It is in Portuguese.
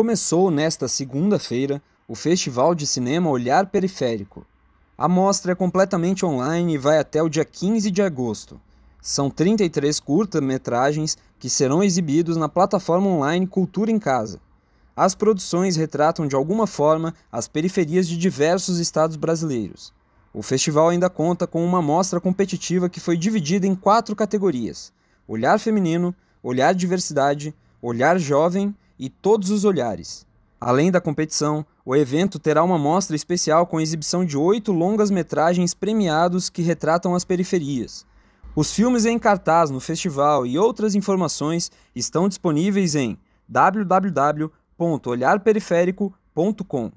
começou nesta segunda-feira o Festival de Cinema Olhar Periférico. A mostra é completamente online e vai até o dia 15 de agosto. São 33 curta-metragens que serão exibidos na plataforma online Cultura em Casa. As produções retratam de alguma forma as periferias de diversos estados brasileiros. O festival ainda conta com uma mostra competitiva que foi dividida em quatro categorias: olhar feminino, olhar diversidade, olhar jovem e todos os olhares. Além da competição, o evento terá uma mostra especial com exibição de oito longas-metragens premiados que retratam as periferias. Os filmes em cartaz no festival e outras informações estão disponíveis em www.olharperiférico.com.